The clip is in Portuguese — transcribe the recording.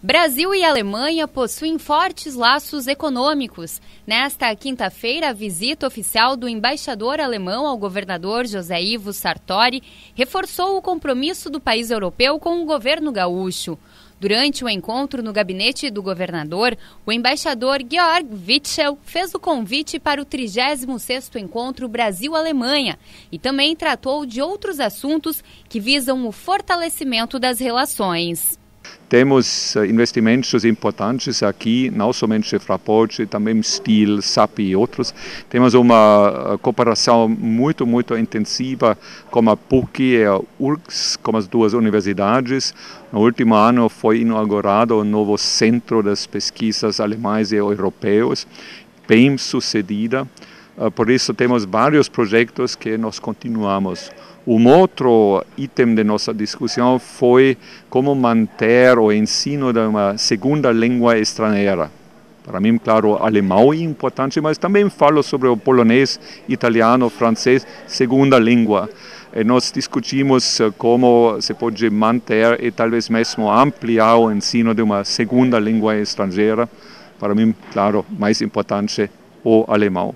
Brasil e Alemanha possuem fortes laços econômicos. Nesta quinta-feira, a visita oficial do embaixador alemão ao governador José Ivo Sartori reforçou o compromisso do país europeu com o governo gaúcho. Durante o encontro no gabinete do governador, o embaixador Georg Witschel fez o convite para o 36º Encontro Brasil-Alemanha e também tratou de outros assuntos que visam o fortalecimento das relações. Temos eh, investimentos importantes aqui, não somente Fraport, também Steel, SAP e outros. Temos uma eh, cooperação muito, muito intensiva com a PUC e a URGS, com as duas universidades. No último ano foi inaugurado o um novo Centro das Pesquisas Alemães e Europeus, bem sucedida. Eh, por isso temos vários projetos que nós continuamos. Um outro item de nossa discussão foi como manter o ensino de uma segunda língua estrangeira. Para mim, claro, alemão é importante, mas também falo sobre o polonês, italiano, francês, segunda língua. E nós discutimos eh, como se pode manter e talvez mesmo ampliar o ensino de uma segunda língua estrangeira. Para mim, claro, mais importante o alemão.